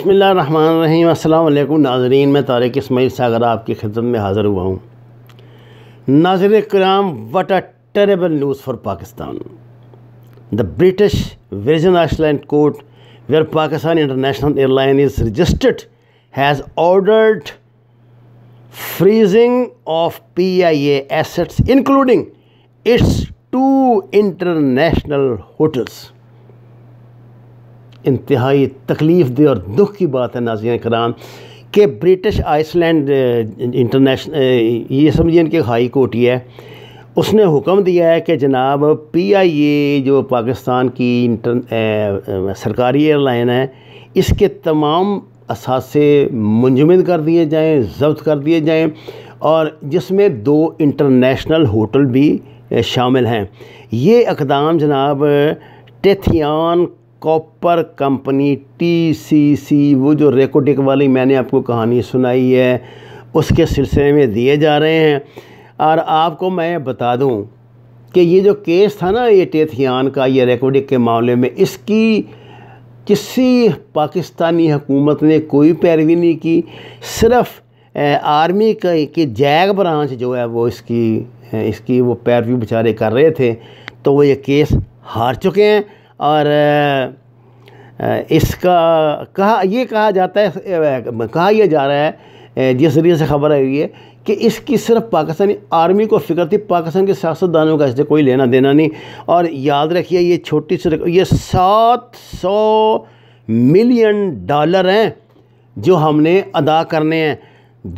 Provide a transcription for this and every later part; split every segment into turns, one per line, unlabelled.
बसमीम अल्लाम नाजरीन मैं तारक इसमाइल सागर आपकी खिदमत में हाज़िर हुआ हूँ नाजर कराम what a terrible news for Pakistan the British virgin island court where Pakistan international airline is registered has ordered freezing of P I assets including its two international hotels इंतहाई तकलीफ़ दे और दुख की बात है नाजिया कराम के ब्रिटिश आइसलैंड इंटरनेशनल ये समझिए इनके हाई कोर्ट ही है उसने हुक्म दिया है कि जनाब पी आई ए जो पाकिस्तान की इंटर ए, ए, सरकारी एयरलाइन है इसके तमाम असासे मुंजमद कर दिए जाएँ जब्त कर दिए जाएँ और जिसमें दो इंटरनेशनल होटल भी शामिल हैं ये अकदाम जनाब टेथियान कॉपर कंपनी टीसीसी वो जो रेकोटिक वाली मैंने आपको कहानी सुनाई है उसके सिलसिले में दिए जा रहे हैं और आपको मैं बता दूं कि ये जो केस था ना ये टेथियान का ये रेकोडिक के मामले में इसकी किसी पाकिस्तानी हुकूमत ने कोई पैरवी नहीं की सिर्फ आर्मी का की जैग ब्रांच जो है वो इसकी इसकी वो पैरवी बेचारे कर रहे थे तो वो ये केस हार चुके हैं और इसका कहा ये कहा जाता है कहा यह जा रहा है जिस तरीके से खबर आई हुई है कि इसकी सिर्फ पाकिस्तानी आर्मी को फिक्र थी पाकिस्तान के सियासतदानों का इससे कोई लेना देना नहीं और याद रखिए ये छोटी सी ये सात सौ मिलियन डॉलर हैं जो हमने अदा करने हैं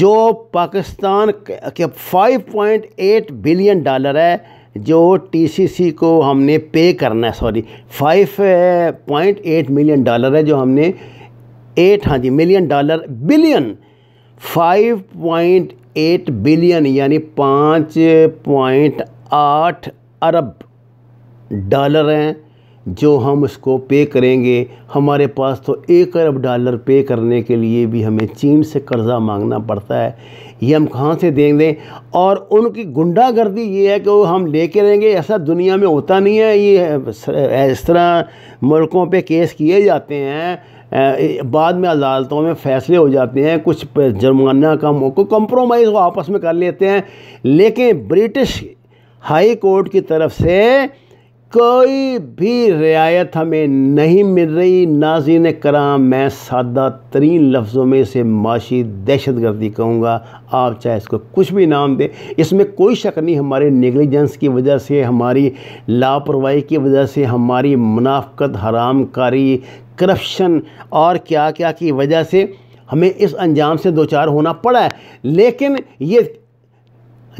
जो पाकिस्तान के 5.8 बिलियन डॉलर है जो टीसीसी को हमने पे करना है sorry 5.8 point eight million dollar है जो हमने एट हाँ जी million dollar billion five point eight billion यानी पाँच पॉइंट आठ अरब डॉलर हैं जो हम उसको पे करेंगे हमारे पास तो एक अरब डॉलर पे करने के लिए भी हमें चीन से कर्ज़ा मांगना पड़ता है ये हम कहाँ से देंगे दें? और उनकी गुंडागर्दी ये है कि वो हम लेके रहेंगे ऐसा दुनिया में होता नहीं है ये इस तरह मुल्कों पे केस किए जाते हैं बाद में अदालतों में फ़ैसले हो जाते हैं कुछ जुर्माना कम को कम्प्रोमाइज़ वो आपस में कर लेते हैं लेकिन ब्रिटिश हाई कोर्ट की तरफ से कोई भी रियायत हमें नहीं मिल रही नाजिन कराम मैं सादा तरीन लफ्ज़ों में इसे माशी दहशत गर्दी कहूँगा आप चाहे इसको कुछ भी नाम दें इसमें कोई शक नहीं हमारे निगलिजेंस की वजह से हमारी लापरवाही की वजह से हमारी मुनाफ्त हरामकारी करप्शन और क्या क्या की वजह से हमें इस अंजाम से दो चार होना पड़ा है लेकिन ये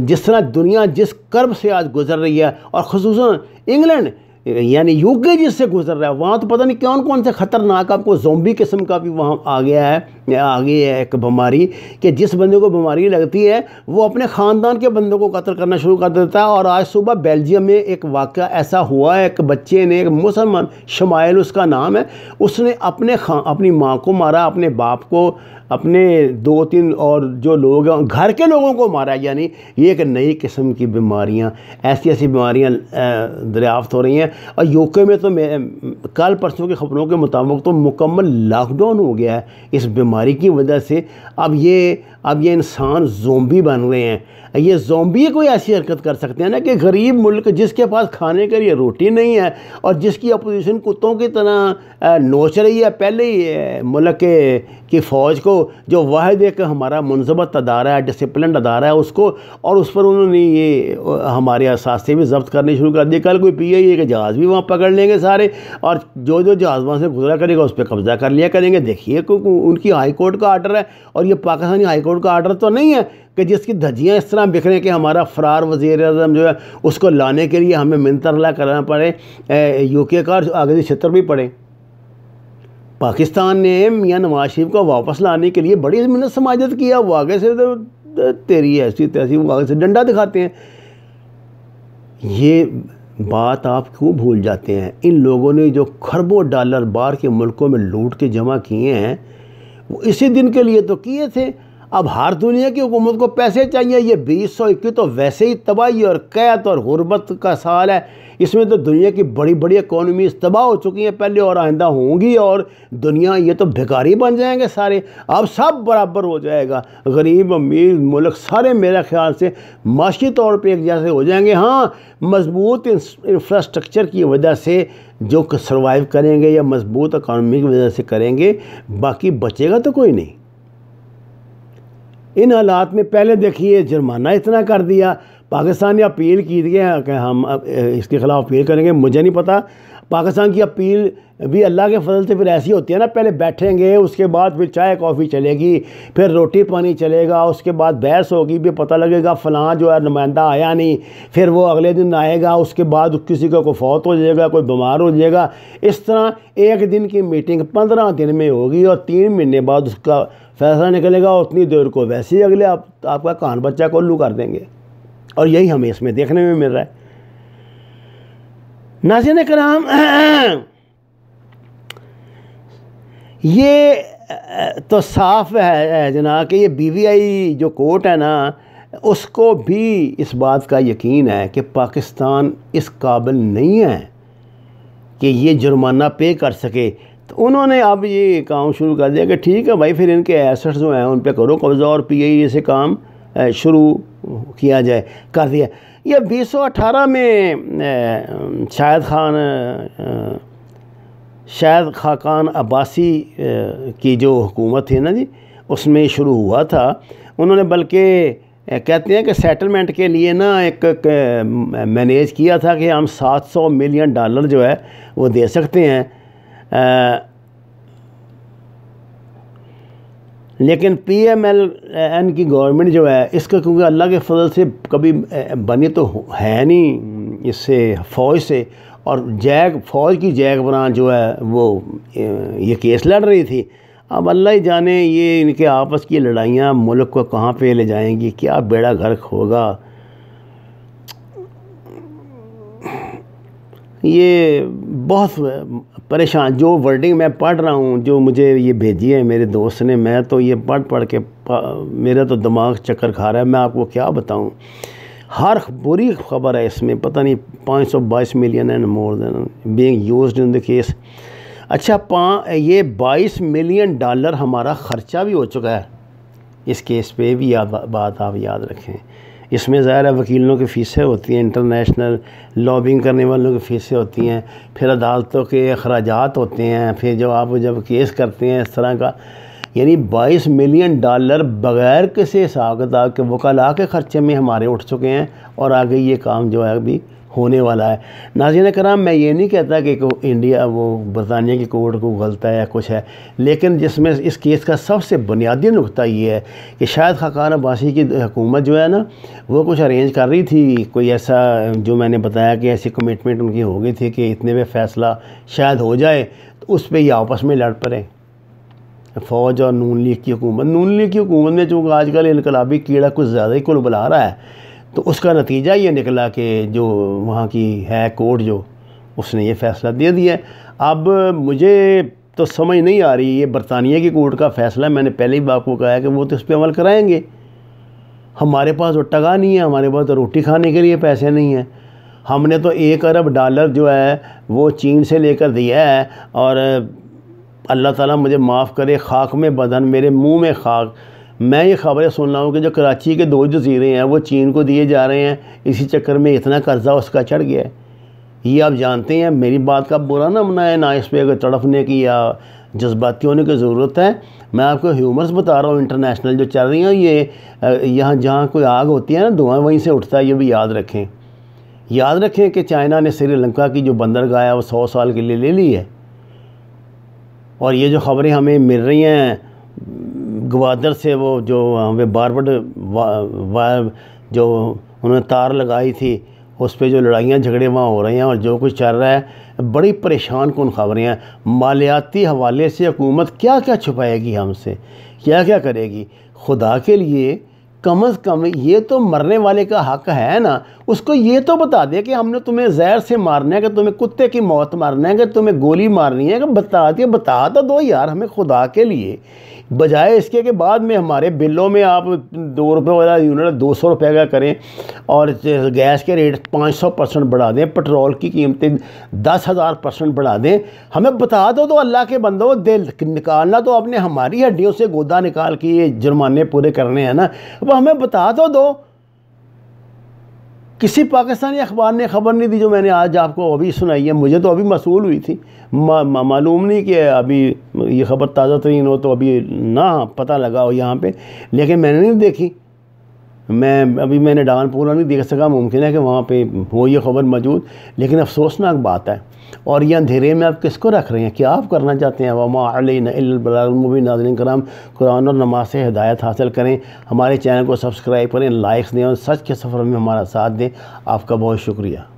जिस तरह दुनिया जिस कर्ब से आज गुजर रही है और खसूस इंग्लैंड यानी यूके जिससे गुजर रहा है वहाँ तो पता नहीं कौन कौन से ख़तरनाक आपको जोम्बी किस्म का भी वहाँ आ गया है आ गई है एक बीमारी कि जिस बंदे को बीमारी लगती है वो अपने ख़ानदान के बंदों को कत्ल करना शुरू कर देता है और आज सुबह बेल्जियम में एक वाक़ ऐसा हुआ है एक बच्चे ने एक मुसलमान शमाइल उसका नाम है उसने अपने अपनी माँ को मारा अपने बाप को अपने दो तीन और जो लोग हैं घर के लोगों को मारा यानी ये एक नई किस्म की बीमारियाँ ऐसी ऐसी बीमारियाँ दरियाफ्त हो रही हैं और यूके में तो मैं कल परसों की खबरों के मुताबिक तो मुकम्मल लॉकडाउन हो गया है इस बीमारी की वजह से अब ये अब ये इंसान जोम्बी बन रहे हैं ये जोम्बी कोई ऐसी हरकत कर सकते हैं ना कि गरीब मुल्क जिसके पास खाने के लिए रोटी नहीं है और जिसकी अपोजिशन कुत्तों की तरह नोच रही है पहले ही मुल्क के की फ़ौज को जो वाहिद एक हमारा मनजमत अदारा है डिसप्लिन अदारा है उसको और उस पर उन्होंने ये हमारे असास्ते भी जब्त करने शुरू कर दिए कल कोई पी आई ए के जहाज़ भी वहाँ पकड़ लेंगे सारे और जो जो जहाज़ वहाँ से गुजरा करेगा उस पर कब्ज़ा कर लिया करेंगे देखिए क्योंकि उनकी हाई कोर्ट का आर्डर है और ये पाकिस्तानी हाई कोर्ट का आर्डर तो नहीं है कि जिसकी धजियाँ इस तरह बिखरें कि हमारा फ़रार वज़ी अजम जो है उसको लाने के लिए हमें मिनतरला करना पड़े यू के का आगे छितर भी पड़े पाकिस्तान ने मियाँ नवाज शरीफ को वापस लाने के लिए बड़ी मिन्नत समाजत किया वो आगे से तो, तो तेरी ऐसी तैसी वो आगे से डंडा दिखाते हैं ये बात आप क्यों भूल जाते हैं इन लोगों ने जो खरबों डॉलर बाहर के मुल्कों में लूट के जमा किए हैं वो इसी दिन के लिए तो किए थे अब हर दुनिया की हुकूमत को पैसे चाहिए ये बीस सौ इक्कीस तो वैसे ही तबाही और कैद और गुरबत का साल है इसमें तो दुनिया की बड़ी बड़ी इकोनॉमीज तबाह हो चुकी हैं पहले और आइंदा होंगी और दुनिया ये तो भिकारी बन जाएंगे सारे अब सब बराबर हो जाएगा गरीब अमीर मुल्क सारे मेरे ख्याल से माशी तौर पर एक जैसे हो जाएंगे हाँ मजबूत इंफ्रास्ट्रक्चर की वजह से जो सर्वाइव करेंगे या मजबूत इकानमी की वजह से करेंगे बाकी बचेगा तो कोई नहीं इन हालात में पहले देखिए जुर्माना इतना कर दिया पाकिस्तान ने अपील की थी कि हम इसके ख़िलाफ़ अपील करेंगे मुझे नहीं पता पाकिस्तान की अपील भी अल्लाह के फजल से फिर ऐसी होती है ना पहले बैठेंगे उसके बाद फिर चाय कॉफ़ी चलेगी फिर रोटी पानी चलेगा उसके बाद बहस होगी भी पता लगेगा फलां जो है नुमाइंदा आया नहीं फिर वो अगले दिन आएगा उसके बाद किसी का कोई फौत हो जाएगा कोई बीमार हो जाएगा इस तरह एक दिन की मीटिंग पंद्रह दिन में होगी और तीन महीने बाद उसका फैसला निकलेगा उतनी देर को वैसे ही अगले आप, आपका कान बच्चा को उल्लू कर देंगे और यही हमें इसमें देखने में मिल रहा है नाजिन कराम ये तो साफ है जना कि ये आई जो कोर्ट है ना उसको भी इस बात का यकीन है कि पाकिस्तान इस काबिल नहीं है कि ये जुर्माना पे कर सके तो उन्होंने अब ये काम शुरू कर दिया कि ठीक है भाई फिर इनके एसेट्स जो हैं उन पर करो कब्ज़ा और पी आई e से काम शुरू किया जाए कर दिया यह 218 में शायद खान शायद खाकान अब्बासी की जो हुकूमत थी ना जी उसमें शुरू हुआ था उन्होंने बल्कि कहते हैं कि सेटलमेंट के लिए ना एक, एक मैनेज किया था कि हम 700 मिलियन डॉलर जो है वो दे सकते हैं लेकिन पी एम एल एन की गवर्नमेंट जो है इसका क्योंकि अल्लाह के फजल से कभी बनी तो है नहीं इससे फ़ौज से और जैग फ़ौज की जैग बरान जो है वो ये केस लड़ रही थी अब अल्लाह ही जाने ये इनके आपस की लड़ाइयाँ मुल्क को कहाँ पे ले जाएंगी क्या बेड़ा घर होगा ये बहुत परेशान जो वर्डिंग मैं पढ़ रहा हूँ जो मुझे ये भेजी है मेरे दोस्त ने मैं तो ये पढ़ पढ़ के मेरा तो दिमाग चक्कर खा रहा है मैं आपको क्या बताऊँ हर बुरी खबर है इसमें पता नहीं पाँच सौ बाईस million and more than being use in the case अच्छा पा ये बाईस मिलियन डॉलर हमारा ख़र्चा भी हो चुका है इस केस पे भी बात आप याद रखें इसमें ज़ाहिर है वकीलों की फ़ीसें होती हैं इंटरनेशनल लॉबिंग करने वालों की फ़ीसें होती हैं फिर अदालतों के अखराज होते हैं फिर जब आप जब केस करते हैं इस तरह का यानी बाईस मिलियन डॉलर बग़ैर किसी हिसाब किताब के वकला के ख़र्चे में हमारे उठ चुके हैं और आगे ये काम जो है अभी होने वाला है नाजिन कराम मैं ये नहीं कहता कि इंडिया वो बरतानिया की कोर्ट को गलत है या कुछ है लेकिन जिसमें इस केस का सबसे बुनियादी नुकता ये है कि शायद खाकान अब्बासी की हुकूमत जो है ना वो कुछ अरेंज कर रही थी कोई ऐसा जो मैंने बताया कि ऐसी कमिटमेंट उनकी हो गई थी कि इतने में फ़ैसला शायद हो जाए तो उस पर ही आपस में लड़ पड़े फ़ौज और नून लीग की हुकूमत नून लीग की हुकूमत में चूँकि आजकल इनकलाबी कीड़ा कुछ ज़्यादा ही कुल बुला रहा है तो उसका नतीजा ये निकला कि जो वहाँ की है कोर्ट जो उसने ये फ़ैसला दे दिया अब मुझे तो समझ नहीं आ रही ये बरतानिया की कोर्ट का फ़ैसला मैंने पहले ही को कहा कि वो तो इस पर अमल कराएँगे हमारे पास वो तो टगा नहीं है हमारे पास तो रोटी खाने के लिए पैसे नहीं हैं हमने तो एक अरब डॉलर जो है वो चीन से लेकर दिया है और अल्लाह ताला मुझे माफ़ करे खाक में बदन मेरे मुंह में खाक मैं ये खबरें सुन रहा हूँ कि जो कराची के दो जजीरे हैं वो चीन को दिए जा रहे हैं इसी चक्कर में इतना कर्जा उसका चढ़ गया है ये आप जानते हैं मेरी बात का बुरा ना मनाए ना इस पर अगर तड़फने की या जज्बाती होने की ज़रूरत है मैं आपको ह्यूमर्स बता रहा हूँ इंटरनेशनल जो चल रही हैं ये यहाँ जहाँ कोई आग होती है ना धुआं वहीं से उठता है ये भी याद रखें याद रखें कि चाइना ने श्रीलंका की जो बंदरगाह है वो सौ साल के लिए ले ली है और ये जो खबरें हमें मिल रही हैं ग्वादर से वो जो हमें बारबड वा, वा, जो उन्होंने तार लगाई थी उस पर जो लड़ाइयाँ झगड़े वहाँ हो रहे हैं और जो कुछ चल रहा है बड़ी परेशान कौन खबरें हैं मालियाती हवाले से हुकूमत क्या क्या छुपाएगी हमसे क्या क्या करेगी खुदा के लिए कम अज़ कम ये तो मरने वाले का हक है ना उसको ये तो बता दे कि हमने तुम्हें जहर से मारना है कि तुम्हें कुत्ते की मौत मारना है कि तुम्हें गोली मारनी है कि बता दिया बता तो दो यार हमें खुदा के लिए बजाय इसके कि बाद में हमारे बिलों में आप दो रुपये वाला यूनिट दो सौ रुपये का करें और गैस के रेट पाँच सौ परसेंट बढ़ा दें पेट्रोल की कीमतें दस हज़ार परसेंट बढ़ा दें हमें बता दो तो अल्लाह के बंदो दिल निकालना तो आपने हमारी हड्डियों से गोदा निकाल के ये जुर्माने पूरे करने हैं ना अब हमें बता तो दो दो किसी पाकिस्तानी अखबार ने खबर नहीं दी जो मैंने आज आपको अभी सुनाई है मुझे तो अभी मसूल हुई थी मा, मा, मालूम नहीं कि अभी ये खबर ताज़ा तरीन तो हो तो अभी ना पता लगा हो यहाँ पे लेकिन मैंने नहीं देखी मैं अभी मैंने डान पूरा नहीं देख सका मुमकिन है कि वहाँ पे हो ये खबर मौजूद लेकिन अफसोसनाक बात है और ये अंधेरे में आप किसको रख रहे हैं क्या आप करना चाहते हैं वमाबी नाजरन कराम कुरान और नमाज से हिदायत हासिल करें हमारे चैनल को सब्सक्राइब करें लाइक्स दें और सच के सफ़र में हमारा साथ दें आपका बहुत शुक्रिया